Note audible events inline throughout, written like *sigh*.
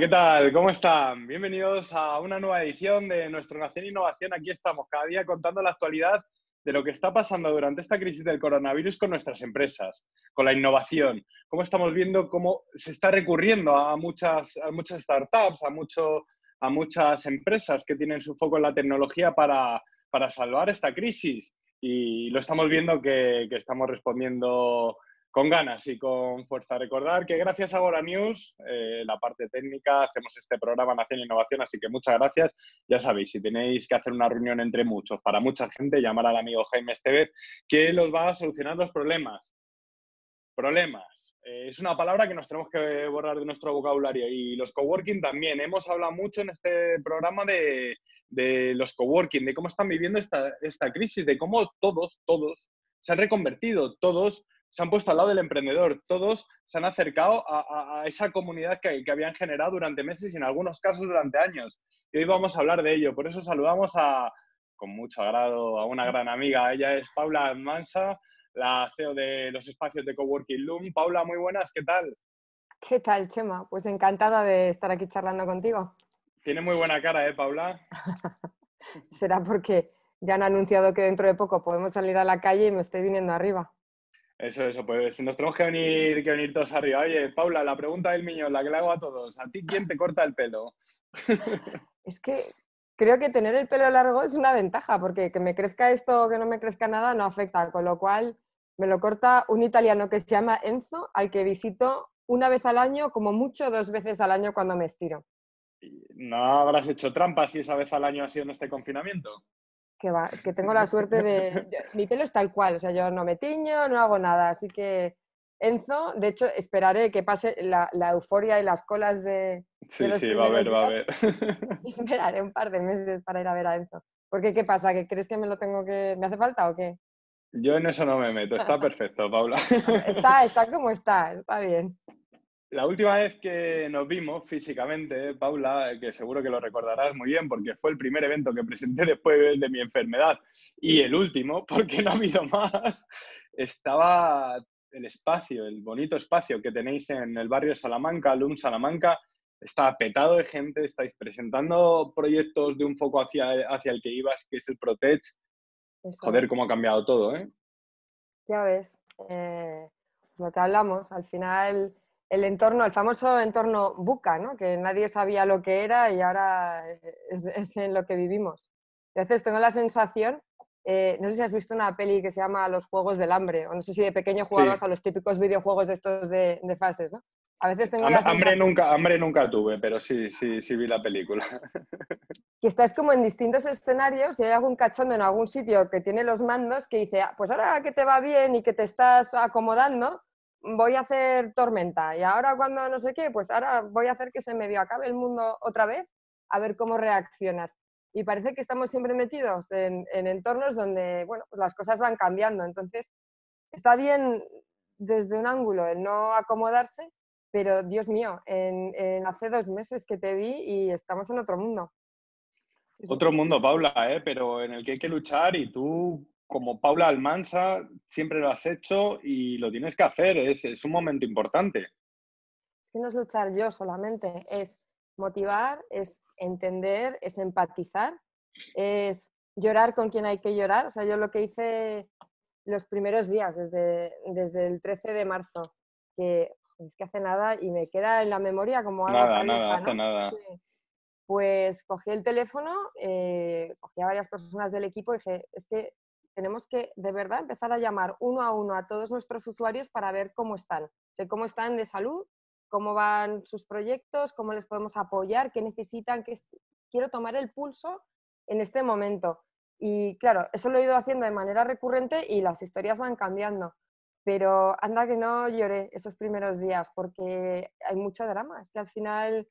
¿qué tal? ¿Cómo están? Bienvenidos a una nueva edición de Nuestro Nación Innovación. Aquí estamos cada día contando la actualidad de lo que está pasando durante esta crisis del coronavirus con nuestras empresas, con la innovación, cómo estamos viendo cómo se está recurriendo a muchas, a muchas startups, a, mucho, a muchas empresas que tienen su foco en la tecnología para, para salvar esta crisis. Y lo estamos viendo que, que estamos respondiendo con ganas y con fuerza. Recordar que gracias a Agora News, eh, la parte técnica, hacemos este programa Nación e Innovación, así que muchas gracias. Ya sabéis, si tenéis que hacer una reunión entre muchos, para mucha gente, llamar al amigo Jaime Estevez, que los va a solucionar los problemas. Problemas. Eh, es una palabra que nos tenemos que borrar de nuestro vocabulario. Y los coworking también. Hemos hablado mucho en este programa de, de los coworking, de cómo están viviendo esta, esta crisis, de cómo todos, todos se han reconvertido, todos se han puesto al lado del emprendedor, todos se han acercado a, esa comunidad que, habían generado durante meses y en algunos casos durante años. Y hoy vamos a hablar de ello, por eso saludamos con mucho agrado a una gran amiga, ella es Paula Mansa, la CEO de los espacios de Coworking Loom. Paula, muy buenas, ¿qué tal? ¿Qué tal, Chema? Pues encantada de estar aquí charlando contigo. Tiene muy buena cara, ¿eh, Paula? *laughs* Será porque ya han anunciado que dentro de poco podemos salir a la calle y me estoy viniendo arriba. Eso, eso, pues nos tenemos que venir, que venir todos arriba. Oye, Paula, la pregunta del niño, la que le hago a todos. ¿A ti quién te corta el pelo? *laughs* Es que creo que tener el pelo largo es una ventaja, porque que me crezca esto o que no me crezca nada no afecta, con lo cual me lo corta un italiano que se llama Enzo, al que visito una vez al año, como mucho dos veces al año cuando me estiro. ¿No habrás hecho trampas si esa vez al año ha sido en este confinamiento? es que tengo la *laughs* suerte de... Mi pelo es tal cual, o sea, yo no me tiño, no hago nada, así que Enzo, de hecho, esperaré que pase la, la euforia y las colas de... Sí, sí, va a haber, va a haber. *laughs* *laughs* esperaré un par de meses para ir a ver a Enzo. Porque, ¿qué pasa? ¿Que crees que me lo tengo que... ¿Me hace falta o qué? Yo en eso no me meto, está perfecto, Paula. Está, está como está, está bien. La última vez que nos vimos físicamente, Paula, que seguro que lo recordarás muy bien porque fue el primer evento que presenté *laughs* después de mi enfermedad y el último, *laughs* porque no ha habido más, estaba el espacio, el bonito espacio que tenéis en el barrio Salamanca, LUM Salamanca, está petado de gente, estáis presentando proyectos de un foco hacia, hacia el que ibas, que es el Protech. Joder, cómo ha cambiado todo, ¿eh? Ya ves, eh, lo que hablamos, al final el entorno, el famoso entorno buca, ¿no? que nadie sabía lo que era y ahora *laughs* es, en lo que vivimos. Entonces a veces tengo la sensación, eh, no sé si has visto una peli que se llama Los Juegos del Hambre, o no sé si de pequeño jugabas a los típicos videojuegos de estos de, de fases, ¿no? A veces tengo la hambre nunca, hambre nunca tuve, pero sí, sí, sí vi la película. *laughs* Que estás como en distintos escenarios y hay algún cachondo en algún sitio que tiene los mandos que dice, ah, pues ahora que te va bien y que te estás acomodando, voy a hacer tormenta y ahora cuando no sé qué, pues ahora voy a hacer que se medio acabe el mundo otra vez, a ver cómo reaccionas. Y parece que estamos siempre metidos en, entornos donde, bueno, pues las cosas van cambiando. Entonces, está bien desde un ángulo el no acomodarse, pero Dios mío, en, en hace dos meses que te vi y estamos en otro mundo. Otro mundo, Paula, ¿eh? pero en el que hay que luchar y tú como Paula Almansa, siempre lo has hecho y lo tienes que hacer, es, un momento importante. Es que no es luchar yo solamente, es motivar, es entender, es empatizar, es llorar con quien hay que llorar. O sea, yo lo que hice los primeros días, desde, desde el 13 de marzo, que es que hace nada y me queda en la memoria como algo nada, nada, nada. Pues cogí el teléfono, eh, cogí a varias personas del equipo y dije, es que tenemos que de verdad empezar a llamar uno a uno a todos nuestros usuarios para ver cómo están, sé cómo están de salud, cómo van sus proyectos, cómo les podemos apoyar, qué necesitan, qué quiero tomar el pulso en este momento. Y claro, eso lo he ido haciendo de manera recurrente y las historias van cambiando. Pero anda que no lloré esos primeros días porque hay mucho drama. Es que al final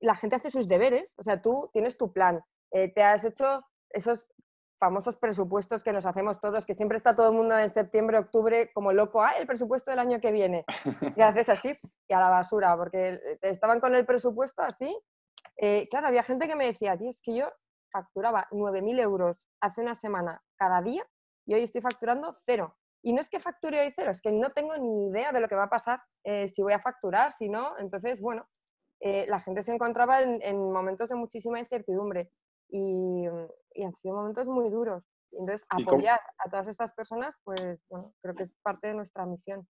la gente hace sus deberes. O sea, tú tienes tu plan. Eh, te has hecho esos famosos presupuestos que nos hacemos todos, que siempre está todo el mundo en septiembre, octubre como loco, ah, el presupuesto del año que viene. *laughs* Y haces así y a la basura, porque eh, estaban con el presupuesto así. Eh, claro, había gente que me decía, es que yo facturaba 9.000 euros hace una semana cada día y hoy estoy facturando cero. Y no es que facture hoy cero, es que no tengo ni idea de lo que va a pasar, eh, si voy a facturar, si no. Entonces, bueno, la gente se encontraba en momentos de muchísima incertidumbre y, han sido momentos muy duros. Entonces, apoyar a todas estas personas, pues bueno, creo que es parte de nuestra misión.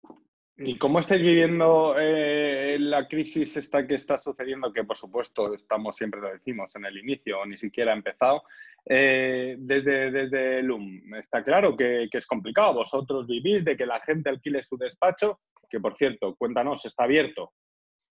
¿Y cómo estáis viviendo eh, la crisis esta que está sucediendo? Que por supuesto estamos siempre lo decimos en el inicio, ni siquiera ha empezado. Eh, desde, desde LUM, está claro que, es complicado. Vosotros vivís de que la gente alquile su despacho, que por cierto, cuéntanos, está abierto.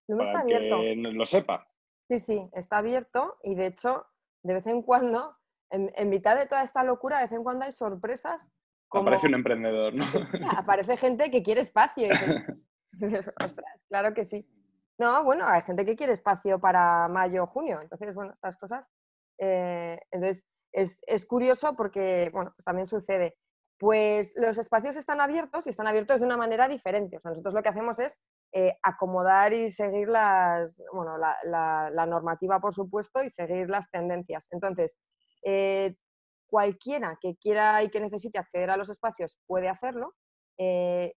LUM para está abierto. Que lo sepa. Sí, sí, está abierto y de hecho de vez en cuando, en, mitad de toda esta locura, de vez en cuando hay sorpresas. Como... Aparece un emprendedor, ¿no? *laughs* Aparece gente que quiere espacio. *laughs* Ostras, claro que sí. No, bueno, hay gente que quiere espacio para mayo o junio. Entonces, bueno, estas cosas. Eh, entonces, es, curioso porque, bueno, pues también sucede. Pues los espacios están abiertos y están abiertos de una manera diferente. O sea, nosotros lo que hacemos es eh, acomodar y seguir las, bueno, la, normativa, por supuesto, y seguir las tendencias. Entonces, eh, cualquiera que quiera y que necesite acceder a los espacios puede hacerlo. Eh,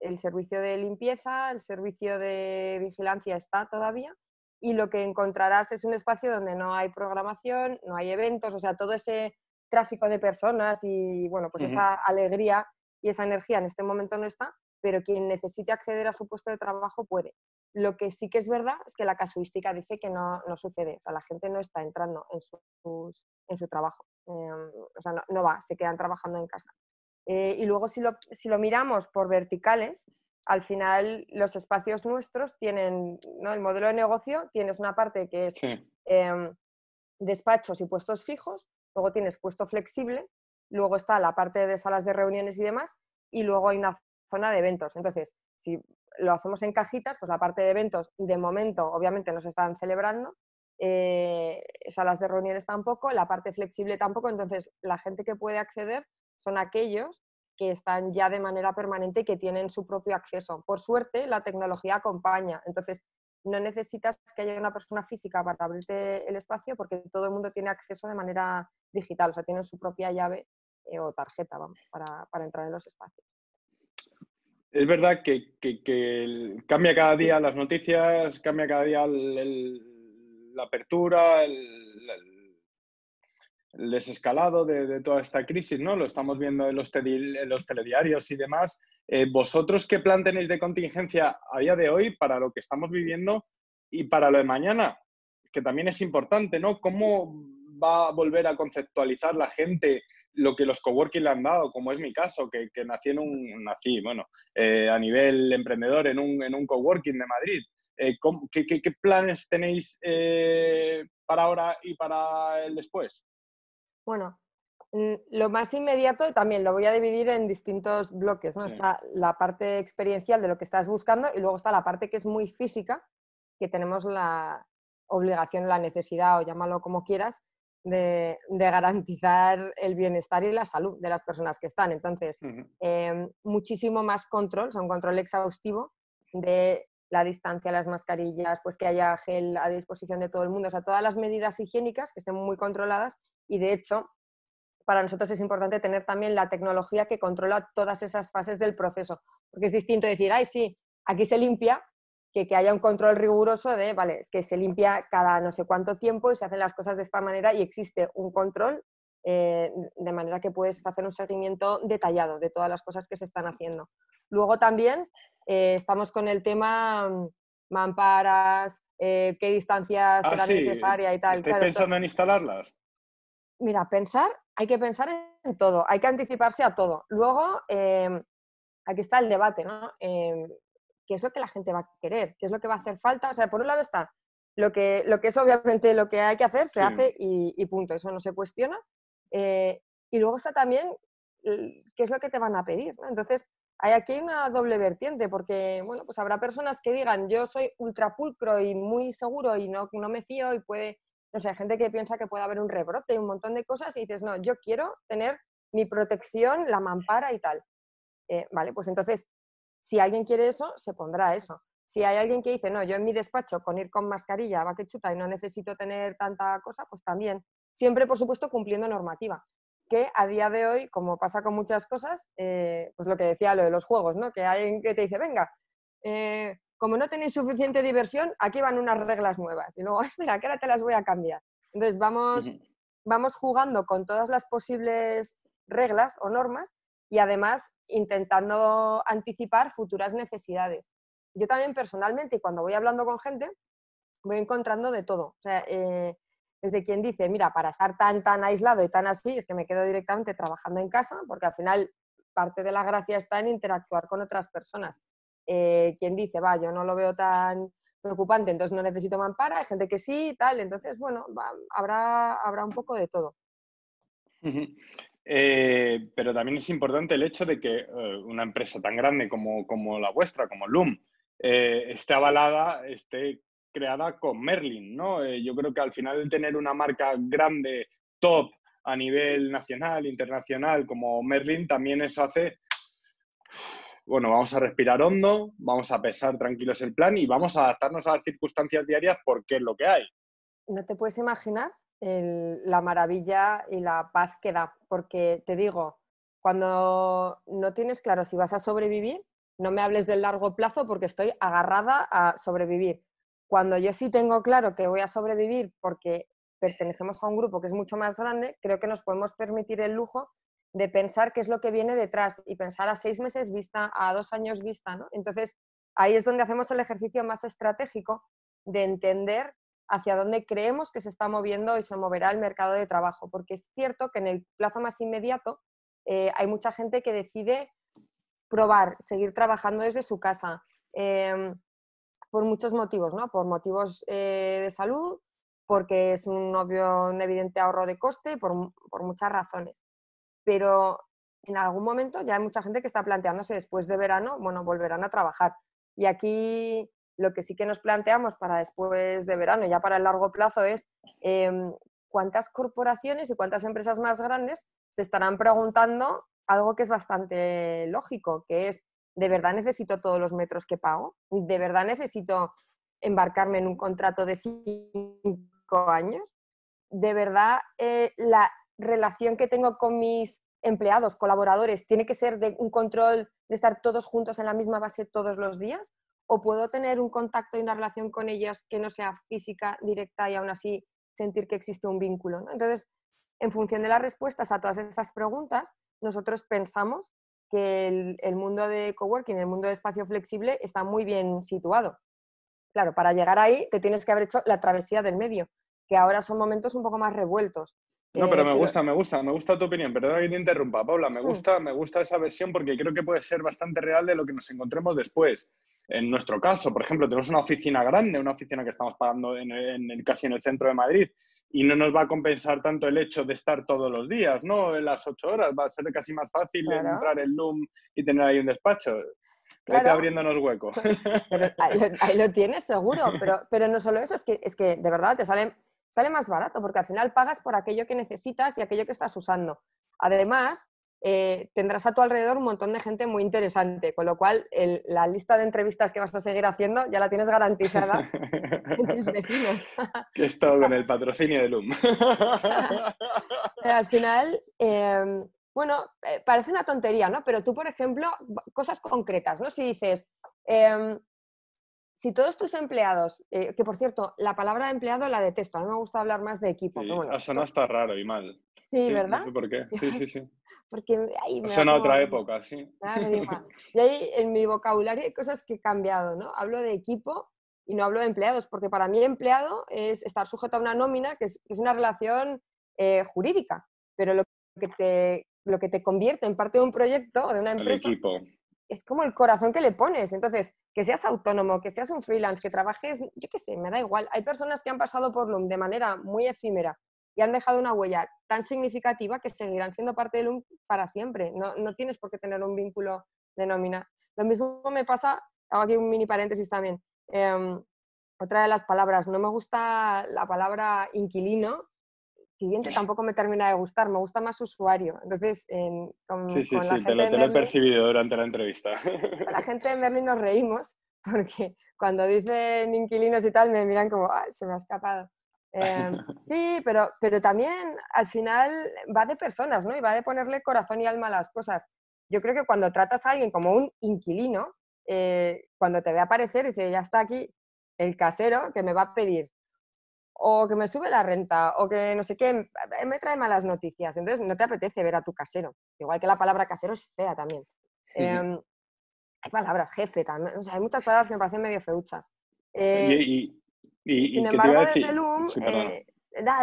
el servicio de limpieza, el servicio de vigilancia está todavía y lo que encontrarás es un espacio donde no hay programación, no hay eventos, o sea, todo ese tráfico de personas y, bueno, pues esa alegría y esa energía en este momento no está, pero quien necesite acceder a su puesto de trabajo puede. Lo que sí que es verdad es que la casuística dice que no, no sucede, o sea, la gente no está entrando en, en su trabajo, em, o sea, no, va, se quedan trabajando en casa. Eh, y luego si lo, si lo miramos por verticales, al final los espacios nuestros tienen, ¿no? el modelo de negocio, tienes una parte que es em, despachos y puestos fijos, luego tienes puesto flexible, luego está la parte de salas de reuniones y demás, y luego hay una zona de eventos. Entonces, si lo hacemos en cajitas, pues la parte de eventos de momento obviamente no se están celebrando, eh, salas de reuniones tampoco, la parte flexible tampoco, entonces la gente que puede acceder son aquellos que están ya de manera permanente y que tienen su propio acceso. Por suerte, la tecnología acompaña, entonces no necesitas que haya una persona física para abrirte el espacio porque todo el mundo tiene acceso de manera digital, o sea, tienen su propia llave eh, o tarjeta para entrar en los espacios es verdad que, cambia cada día las noticias, cambia cada día la apertura, el, desescalado de, toda esta crisis, ¿no? Lo estamos viendo en los, telediarios y demás. Eh, ¿Vosotros qué plan tenéis de contingencia a día de hoy para lo que estamos viviendo y para lo de mañana? Que también es importante, ¿no? ¿Cómo va a volver a conceptualizar la gente lo que los coworking le han dado, como es mi caso, que, nací en un, nací, bueno, eh, a nivel emprendedor en un, en un coworking de Madrid. Eh, qué, planes tenéis eh, para ahora y para el después? Bueno, mm, lo más inmediato también lo voy a dividir en distintos bloques, ¿no? Está la parte experiencial de lo que estás buscando y luego está la parte que es muy física, que tenemos la obligación, la necesidad o llámalo como quieras, de, garantizar el bienestar y la salud de las personas que están. Entonces, em, muchísimo más control, o sea, un control exhaustivo de la distancia, las mascarillas, pues que haya gel a disposición de todo el mundo, o sea, todas las medidas higiénicas que estén muy controladas y de hecho para nosotros es importante tener también la tecnología que controla todas esas fases del proceso, porque es distinto decir, ay, sí, aquí se limpia, que, haya un control riguroso de, vale, es que se limpia cada no sé cuánto tiempo y se hacen las cosas de esta manera y existe un control eh, de manera que puedes hacer un seguimiento detallado de todas las cosas que se están haciendo. Luego también eh, estamos con el tema mm, mamparas, eh, qué distancias ah, será necesaria y tal. ¿Estáis pensando en instalarlas? Mira, pensar, hay que pensar en todo, hay que anticiparse a todo. Luego, aquí está el debate, ¿no? qué es lo que la gente va a querer, qué es lo que va a hacer falta. O sea, por un lado está lo que, lo que es obviamente lo que hay que hacer, se hace y, punto, eso no se cuestiona. Eh, y luego está también qué es lo que te van a pedir. ¿no? Entonces, hay aquí una doble vertiente, porque bueno, pues habrá personas que digan, yo soy ultrapulcro y muy seguro y no, no me fío y puede, no sea, hay gente que piensa que puede haber un rebrote y un montón de cosas y dices, no, yo quiero tener mi protección, la mampara y tal. Eh, vale, pues entonces si alguien quiere eso, se pondrá eso. Si hay alguien que dice, no, yo en mi despacho con ir con mascarilla va que chuta y no necesito tener tanta cosa, pues también. Siempre, por supuesto, cumpliendo normativa. Que a día de hoy, como pasa con muchas cosas, eh, pues lo que decía lo de los juegos, ¿no? Que hay alguien que te dice, venga, eh, como no tenéis suficiente diversión, aquí van unas reglas nuevas. Y luego, *laughs* espera, que ahora te las voy a cambiar. Entonces, vamos, vamos jugando con todas las posibles reglas o normas y además intentando anticipar futuras necesidades. Yo también personalmente, cuando voy hablando con gente, voy encontrando de todo. O sea, desde eh, quien dice, mira, para estar tan, tan aislado y tan así, es que me quedo directamente trabajando en casa, porque al final parte de la gracia está en interactuar con otras personas. Eh, quien dice, va, yo no lo veo tan preocupante, entonces no necesito mampara, hay gente que sí y tal, entonces, bueno, habrá, habrá un poco de todo. Eh, pero también es importante el hecho de que eh, una empresa tan grande como, la vuestra, como Loom, eh, esté avalada, esté creada con Merlin, ¿no? yo creo que al final tener una marca grande, top, a nivel nacional, internacional, como Merlin, también eso hace, bueno, vamos a respirar hondo, vamos a pesar tranquilos el plan y vamos a adaptarnos a las circunstancias diarias porque es lo que hay. No te puedes imaginar la maravilla y la paz que da. Porque te digo, cuando no tienes claro si vas a sobrevivir, no me hables del largo plazo porque estoy agarrada a sobrevivir. Cuando yo sí tengo claro que voy a sobrevivir porque pertenecemos a un grupo que es mucho más grande, creo que nos podemos permitir el lujo de pensar qué es lo que viene detrás y pensar a seis meses vista, a dos años vista, Entonces, ahí es donde hacemos el ejercicio más estratégico de entender hacia dónde creemos que se está moviendo y se moverá el mercado de trabajo, porque es cierto que en el plazo más inmediato eh, hay mucha gente que decide probar, seguir trabajando desde su casa, em, por muchos motivos, ¿no? Por motivos eh, de salud, porque es un obvio, un evidente ahorro de coste, por, por muchas razones. Pero en algún momento ya hay mucha gente que está planteándose después de verano, bueno, volverán a trabajar. Y aquí lo que sí que nos planteamos para después de verano, ya para el largo plazo, es em, cuántas corporaciones y cuántas empresas más grandes se estarán preguntando algo que es bastante lógico, que es, ¿de verdad necesito todos los metros que pago? ¿De verdad necesito embarcarme en un contrato de cinco años? ¿De verdad eh, la relación que tengo con mis empleados, colaboradores, tiene que ser de un control de estar todos juntos en la misma base todos los días? o puedo tener un contacto y una relación con ellas que no sea física, directa y aún así sentir que existe un vínculo. Entonces, en función de las respuestas a todas estas preguntas, nosotros pensamos que el, el, mundo de coworking, el mundo de espacio flexible está muy bien situado. Claro, para llegar ahí te tienes que haber hecho la travesía del medio, que ahora son momentos un poco más revueltos. No, pero me gusta, me gusta, me gusta tu opinión. Perdona que te interrumpa, Paula. Me mm. gusta, me gusta esa versión porque creo que puede ser bastante real de lo que nos encontremos después. En nuestro caso, por ejemplo, tenemos una oficina grande, una oficina que estamos pagando en, casi en el centro de Madrid y no nos va a compensar tanto el hecho de estar todos los días, ¿no? En las ocho horas va a ser casi más fácil entrar en Loom y tener ahí un despacho. Claro. abriéndonos hueco. ahí, lo, lo, tienes seguro, pero, pero no solo eso, es que, es que de verdad te salen sale más barato porque al final pagas por aquello que necesitas y aquello que estás usando. Además, eh, tendrás a tu alrededor un montón de gente muy interesante, con lo cual la lista de entrevistas que vas a seguir haciendo ya la tienes garantizada en tus *laughs* vecinos. *laughs* que es todo con el patrocinio de Loom. al *laughs* final, em, bueno, eh, parece una tontería, ¿no? Pero tú, por ejemplo, cosas concretas, ¿no? Si dices, em, si todos tus empleados, eh, que por cierto, la palabra empleado la detesto, a mí me gusta hablar más de equipo. Sí, bueno, ha ah, hasta raro y mal. Sí, ¿verdad? No sé por qué. *laughs* Sí, sí, sí. Porque ahí me. Suena otra época, sí. Claro, *laughs* Y ahí en mi vocabulario hay cosas que he cambiado, ¿no? Hablo de equipo y no hablo de empleados, porque para mí empleado es estar sujeto a una nómina, que es, una relación eh, jurídica, pero lo que, te, lo que te convierte en parte de un proyecto o de una empresa. El equipo es como el corazón que le pones. Entonces, que seas autónomo, que seas un freelance, que trabajes, yo qué sé, me da igual. Hay personas que han pasado por LUM de manera muy efímera y han dejado una huella tan significativa que seguirán siendo parte de LUM para siempre. No, tienes por qué tener un vínculo de nómina. Lo mismo me pasa, hago aquí un mini paréntesis también. Em, otra de las palabras, no me gusta la palabra inquilino siguiente tampoco me termina de gustar, me gusta más usuario. Entonces, con, sí, sí, gente te lo, he percibido durante la entrevista. la gente *laughs* en Berlín nos reímos porque cuando dicen inquilinos y tal me miran como, ah, se me ha escapado. Em, *laughs* sí, pero, pero también al final va de personas, ¿no? Y va de ponerle corazón y alma a las cosas. Yo creo que cuando tratas a alguien como un inquilino, eh, cuando te ve aparecer, dice, ya está aquí el casero que me va a pedir o que me sube la renta, o que no sé qué, eh, me trae malas noticias. Entonces, no te apetece ver a tu casero. Igual que la palabra casero es fea también. Em, hay palabras, jefe también. hay muchas palabras que me parecen medio feuchas. Eh, y, sin embargo, desde Loom, eh,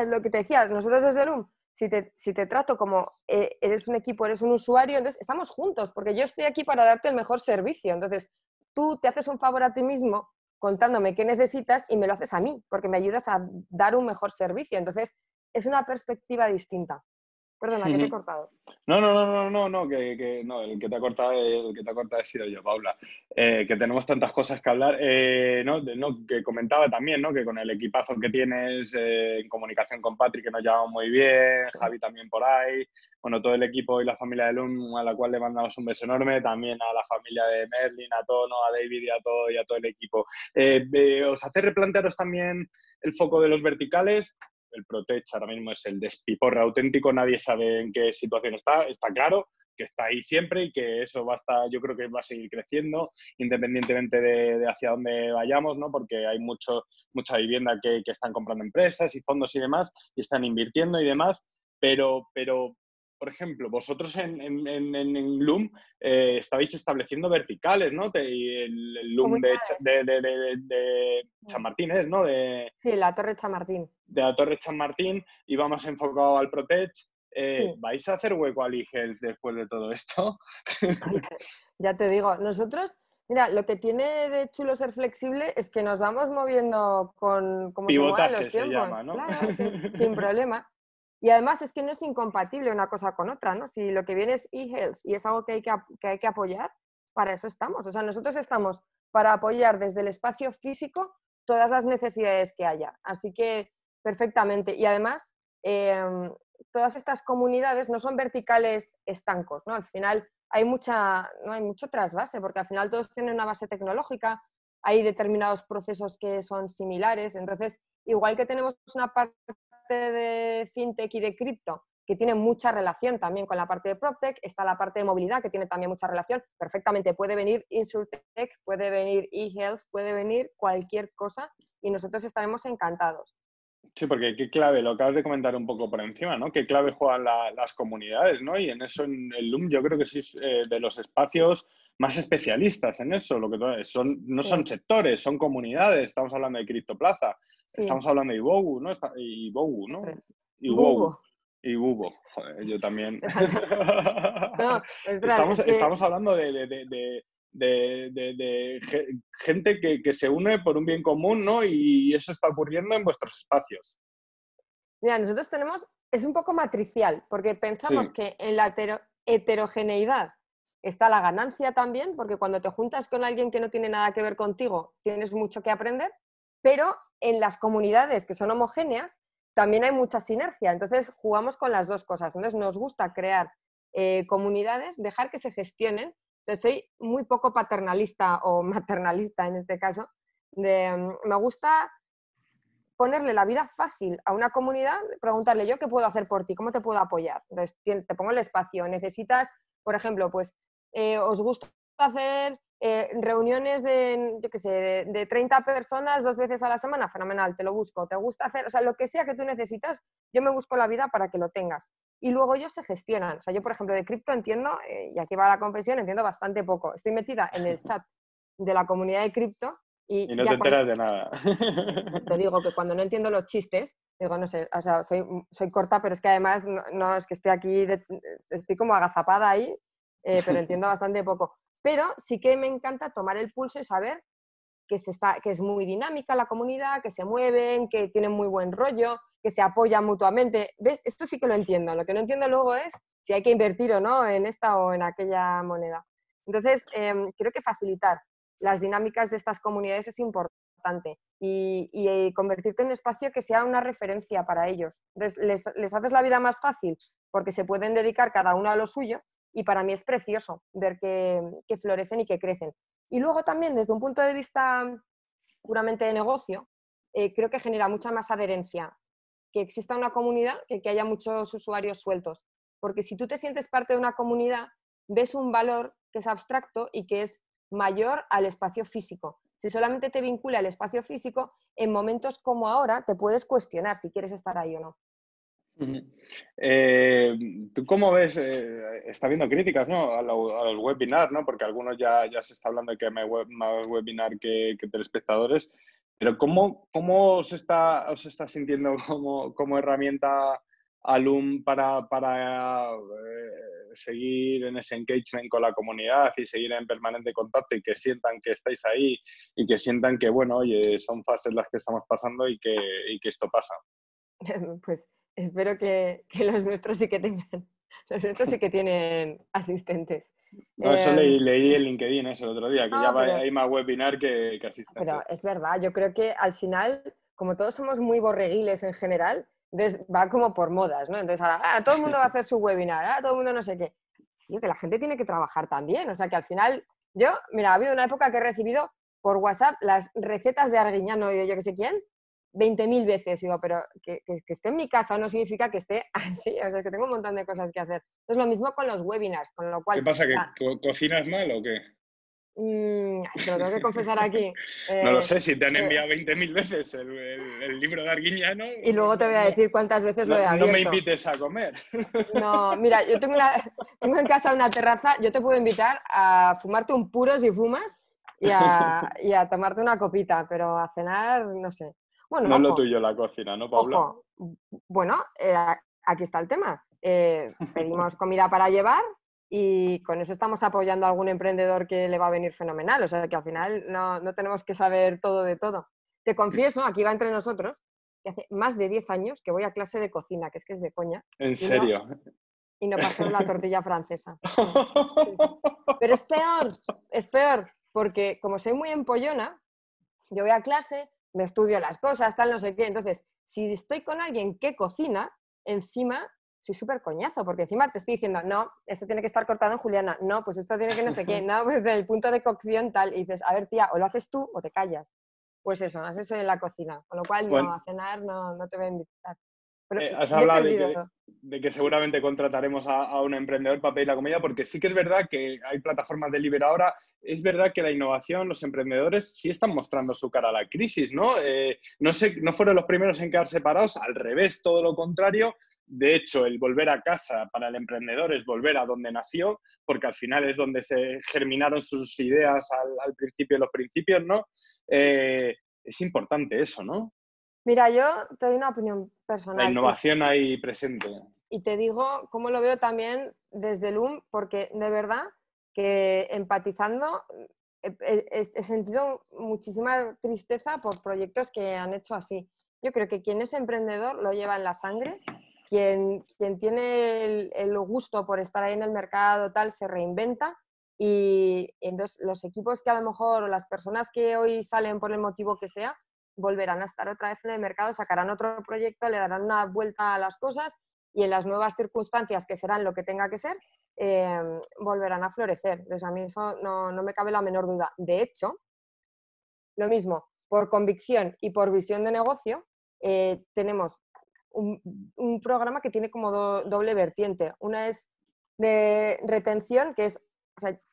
lo que te decía, nosotros desde Loom, si te, si te trato como eres un equipo, eres un usuario, entonces estamos juntos, porque yo estoy aquí para darte el mejor servicio. Entonces, tú te haces un favor a ti mismo contándome qué necesitas y me lo haces a mí, porque me ayudas a dar un mejor servicio. Entonces, es una perspectiva distinta. Perdona, que te he cortado. *laughs* No, no, no, no, no, no, que, el que te ha cortado, el que te ha cortado he sido yo, Paula. Eh, que tenemos tantas cosas que hablar. Eh, no, que comentaba también, ¿no? Que con el equipazo que tienes eh, en comunicación con Patrick, que nos llevamos muy bien, Javi también por ahí, bueno, todo el equipo y la familia de LUM, a la cual le mandamos un beso enorme, también a la familia de Merlin, a Tono, a David y a todo, y a todo el equipo. ¿Os hace replantearos también el foco de los verticales? el Protech ahora mismo es el despiporre auténtico, nadie sabe en qué situación está, está claro que está ahí siempre y que eso va a estar, yo creo que va a seguir creciendo independientemente de, hacia dónde vayamos, ¿no? porque hay mucho, mucha vivienda que, que, están comprando empresas y fondos y demás y están invirtiendo y demás, pero, pero por ejemplo, vosotros en, en, en, Loom eh, estabais estableciendo verticales, ¿no? el, Loom de, de, de, de, Chamartín mm. es, ¿eh? ¿no? De, sí, la Torre Chamartín. De la Torre Chamartín, y vamos enfocado al Protege. Eh, ¿Vais a hacer hueco al eHealth después de todo esto? *laughs* ya te digo, nosotros, mira, lo que tiene de chulo ser flexible es que nos vamos moviendo con como se los ¿no? claro, *laughs* sin problema. Y además es que no es incompatible una cosa con otra, ¿no? Si lo que viene es e-health y es algo que hay que, apoyar, para eso estamos. O sea, nosotros estamos para apoyar desde el espacio físico todas las necesidades que haya. Así que, perfectamente. Y además, em, todas estas comunidades no son verticales estancos, ¿no? Al final hay, mucha, no hay mucho trasvase, porque al final todos tienen una base tecnológica, hay determinados procesos que son similares. Entonces, igual que tenemos una parte de fintech y de cripto, que tiene mucha relación también con la parte de PropTech, está la parte de movilidad, que tiene también mucha relación, perfectamente puede venir InsurTech, puede venir e-health puede venir cualquier cosa y nosotros estaremos encantados. Sí, porque qué clave, lo acabas de comentar un poco por encima, ¿no? Qué clave juegan las comunidades, ¿no? Y en eso, en el Loom yo creo que sí, es eh, de los espacios más especialistas en eso, lo que son, no son sectores, son comunidades, estamos hablando de Criptoplaza, plaza estamos hablando de Ibogu, ¿no? Ibogu, ¿no? Ibogu. Y yo también. *laughs* *laughs* estamos, hablando de, gente que, se une por un bien común, ¿no? Y eso está ocurriendo en vuestros espacios. Mira, nosotros tenemos, es un poco matricial, porque pensamos que en la heterogeneidad está la ganancia también, porque cuando te juntas con alguien que no tiene nada que ver contigo, tienes mucho que aprender, pero en las comunidades que son homogéneas también hay mucha sinergia, entonces jugamos con las dos cosas, entonces nos gusta crear eh, comunidades, dejar que se gestionen, entonces soy muy poco paternalista o *laughs* maternalista en este caso, mm, me gusta ponerle la vida fácil a una comunidad, preguntarle yo qué puedo hacer por ti, cómo te puedo apoyar. te pongo el espacio, necesitas, por ejemplo, pues eh, os gusta hacer eh, reuniones de, yo qué sé, de, 30 personas dos veces a la semana, fenomenal, te lo busco, te gusta hacer, o sea, lo que sea que tú necesitas, yo me busco la vida para que lo tengas. Y luego ellos se gestionan. O sea, yo, por ejemplo, de cripto entiendo, eh, y aquí va la confesión, entiendo bastante poco. Estoy metida en el chat de la comunidad de cripto. Y, no te enteras de nada. Te digo que cuando no entiendo los chistes, digo, no sé, o sea, soy, corta, pero es que además, no, es que estoy aquí, estoy como agazapada ahí eh, pero *laughs* entiendo bastante poco. Pero sí que me encanta tomar el pulso y saber que, se está, que es muy dinámica la comunidad, que se mueven, que tienen muy buen rollo, que se apoyan mutuamente. ¿Ves? Esto sí que lo entiendo. Lo que no entiendo luego es si hay que invertir o no en esta o en aquella moneda. Entonces, em, creo que facilitar las dinámicas de estas comunidades es importante y, eh, convertirte en un espacio que sea una referencia para ellos. Entonces, les haces la vida más fácil porque se pueden dedicar cada uno a lo suyo y para mí es precioso ver que, que florecen y que crecen. Y luego también desde un punto de vista mm, puramente de negocio, eh, creo que genera mucha más adherencia que exista una comunidad que que haya muchos usuarios sueltos. Porque si tú te sientes parte de una comunidad, ves un valor que es abstracto y que es mayor al espacio físico. Si solamente te vincula al espacio físico, en momentos como ahora te puedes cuestionar si quieres estar ahí o no. Eh, ¿Tú cómo ves? Eh, está habiendo críticas ¿no? los webinars ¿no? porque algunos ya, ya se está hablando de que hay más, webinar que, telespectadores, pero ¿cómo, cómo os, está, os está sintiendo *laughs* como, como herramienta Alum para, para eh, seguir en ese engagement con la comunidad y seguir en permanente contacto y que sientan que estáis ahí y que sientan que, bueno, oye, son fases las que estamos pasando y que, y que esto pasa? *laughs* Pues espero que, los nuestros sí que tengan, *laughs* los nuestros que tienen asistentes. No, eso leí, el em, en LinkedIn ese el otro día, que ah, ya hay más webinar que, asistentes. Pero es verdad, yo creo que al final, como todos somos muy borreguiles en general, va como por modas, ¿no? Entonces ahora ah, todo el mundo va a hacer su webinar, ah, todo el mundo no sé qué. Yo que la gente tiene que trabajar también, o sea que al final, yo, mira, ha habido una época que he recibido por WhatsApp las recetas de Arguiñano y de yo que sé quién, 20.000 veces, digo, pero que, esté en mi casa no significa que esté así, o sea, que tengo un montón de cosas que hacer. Es lo mismo con los webinars, con lo cual... ¿Qué pasa, que cocinas mal o qué? Mm, te lo tengo que confesar aquí. *laughs* no lo eh, sé, si te han eh, enviado 20.000 veces el, libro de Arguiñano. Y luego te voy a decir cuántas veces lo he abierto. No me invites a comer. No, *laughs* mira, yo tengo, en casa una terraza, yo te puedo invitar a fumarte un puro si fumas y a *laughs* tomarte una copita, pero a cenar, no sé no es lo tuyo la cocina, ¿no, Paula? Bueno, eh, aquí está el tema. Eh, pedimos *laughs* comida para llevar y con eso estamos apoyando a algún emprendedor que le va a venir fenomenal. O sea, que al final no, no tenemos que saber todo de todo. Te confieso, aquí va entre nosotros, que hace más de 10 años que voy a clase de cocina, que es que es de coña. ¿En serio? y no pasó la *laughs* tortilla francesa. Pero es *laughs* peor, es peor, porque como soy muy empollona, yo voy a clase, me estudio las cosas, tal, no sé qué. Entonces, si estoy con alguien que cocina, encima soy súper coñazo, porque encima te estoy diciendo, no, esto tiene que estar cortado en Juliana, no, pues esto tiene que no sé qué, no, pues desde el punto de cocción tal, y dices, a ver, tía, o lo haces tú o te callas. Pues eso, haces eso en la cocina, con lo cual no, a cenar no, no te voy a invitar. Eh, has hablado de que, seguramente contrataremos a, un emprendedor para pedir la comida, porque sí que es verdad que hay plataformas de libre ahora es verdad que la innovación, los emprendedores sí están mostrando su cara a la crisis, ¿no? Eh, no, fueron los primeros en quedar separados, al revés, todo lo contrario. De hecho, el volver a casa para el emprendedor es volver a donde nació, porque al final es donde se germinaron sus ideas al, principio de los principios, ¿no? Eh, es importante eso, ¿no? Mira, yo te doy una opinión personal. La innovación ahí presente. Y te digo cómo lo veo también desde LUM, porque de verdad que empatizando he, sentido muchísima tristeza por proyectos que han hecho así. Yo creo que quien es emprendedor lo lleva en la sangre, quien, quien tiene el, el, gusto por estar ahí en el mercado, tal, se reinventa. Y entonces los equipos que a lo mejor, o las personas que hoy salen por el motivo que sea, volverán a estar otra vez en el mercado, sacarán otro proyecto, le darán una vuelta a las cosas y en las nuevas circunstancias que serán lo que tenga que ser, Em, volverán a florecer. Entonces, a mí eso no, me cabe la menor duda. De hecho, lo mismo, por convicción y por visión de negocio, eh, tenemos un, programa que tiene como doble vertiente. Una es de retención, que es,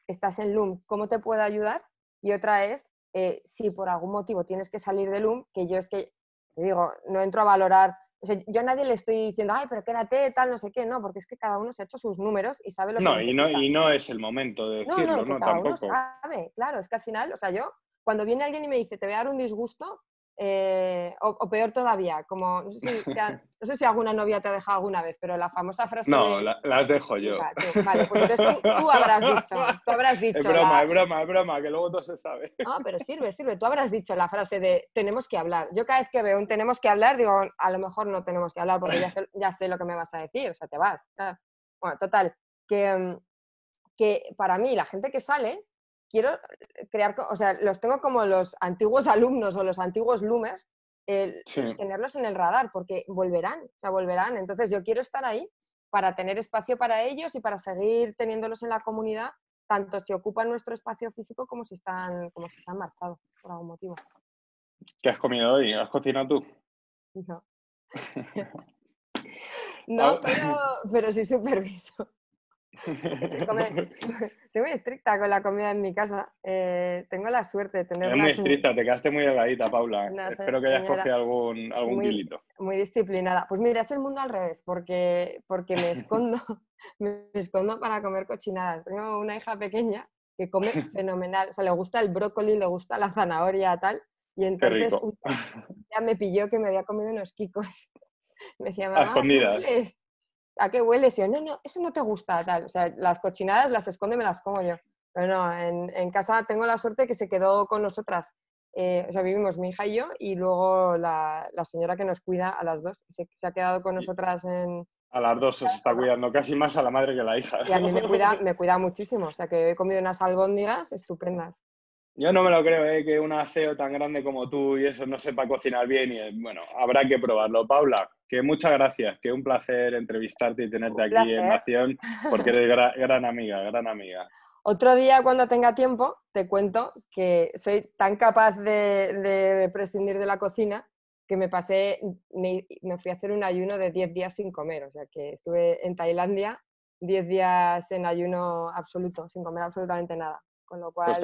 estás en Loom, ¿cómo te puedo ayudar? Y otra es, eh, si por algún motivo tienes que salir de Loom, que yo es que, te digo, no entro a valorar o sea, yo a nadie le estoy diciendo, ay, pero quédate, tal, no sé qué, no, porque es que cada uno se ha hecho sus números y sabe lo no, que y no Y no es el momento de decirlo, ¿no? no, sabe, claro, es que al final, o sea, yo, cuando viene alguien y me dice, te voy a dar un disgusto, eh, o, peor todavía, como *laughs* no sé, si alguna novia te ha dejado alguna vez, pero la famosa frase. No, las dejo yo. vale, pues tú, habrás dicho. Tú habrás *laughs* dicho. Es broma, es broma, es broma, que luego todo se sabe. No, ah, pero *laughs* sirve, sirve. Tú habrás dicho la frase de tenemos que hablar. Yo cada vez que veo un tenemos que hablar, digo, a lo mejor no tenemos que hablar porque ya sé, lo que me vas a decir, o sea, te vas. Bueno, total, que, mm, que para mí la gente que sale quiero crear, o sea, los tengo como los antiguos alumnos o los antiguos loomers, el, tenerlos en el radar, porque volverán, o sea, volverán. Entonces yo quiero estar ahí para tener espacio para ellos y para seguir teniéndolos en la comunidad, tanto si ocupan nuestro espacio físico como si están, como si se han marchado por algún motivo. ¿Qué has comido hoy? ¿Has cocinado tú? No. *laughs* *laughs* no, ah. pero sí superviso. *laughs* *laughs* soy muy estricta con la comida en mi casa. Eh, tengo la suerte de tener. Es muy estricta, te quedaste muy delgadita, Paula. *laughs* Espero que hayas cogido algún, algún muy, Muy disciplinada. Pues mira, es el mundo al revés, porque, porque me escondo, me escondo para comer cochinadas. Tengo una hija pequeña que come fenomenal. O sea, le gusta el brócoli, le gusta la zanahoria, tal. Y entonces ya me pilló que me había comido unos quicos. Me decía, mamá, escondidas. ¿a qué huele? Decía, no, no, eso no te gusta, tal. O sea, las cochinadas las esconde me las como yo. Pero no, en, casa tengo la suerte que se quedó con nosotras. Eh, o sea, vivimos mi hija y yo, y luego la, la señora que nos cuida a las dos, se, se ha quedado con nosotras en... A las dos se está cuidando casi más a la madre que a la hija. Y a mí me *laughs* cuida, me cuida muchísimo, o sea que he comido unas albóndigas estupendas. Yo no me lo creo, ¿eh? que un CEO tan grande como tú y eso no sepa cocinar bien y eh, bueno, habrá que probarlo. Paula, que muchas gracias, que un placer entrevistarte y tenerte aquí en Nación, porque eres gran, amiga, gran amiga. Otro día, cuando tenga tiempo, te cuento que soy tan capaz de, prescindir de la cocina que me pasé, me, me fui a hacer un ayuno de 10 días sin comer. O sea, que estuve en Tailandia 10 días en ayuno absoluto, sin comer absolutamente nada. Pues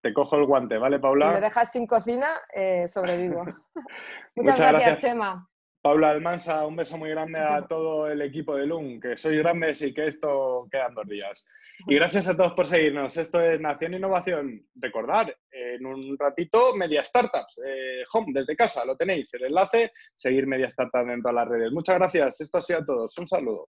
te, cojo el guante, ¿vale, Paula? Si me dejas sin cocina, eh, sobrevivo. *laughs* *laughs* Muchas, gracias, Chema. Paula Almansa, un beso muy grande a *laughs* todo el equipo de LUM, que sois grandes y que esto quedan dos días. Y gracias a todos por seguirnos. Esto es Nación Innovación. Recordad, en un ratito, Media Startups, eh, home, desde casa, lo tenéis, el enlace, seguir Media Startups en todas las redes. Muchas gracias, esto ha sido a todos. Un saludo.